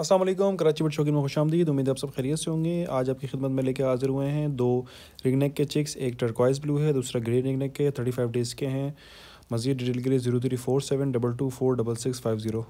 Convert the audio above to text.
Aslam Karachi but शौकीन में खुश आमदी उम्मीद आप सब खैरियत से होंगे आज आपकी खिदमत में लेकर हाजिर हुए हैं दो रिगनेक के चिक्स एक टर्कवाइज ब्लू है दूसरा ग्रे रिगनेक के थर्टी फाइव डेज़ के हैं मजीद डिटेल के लिए zero three four seven double two four double six five zero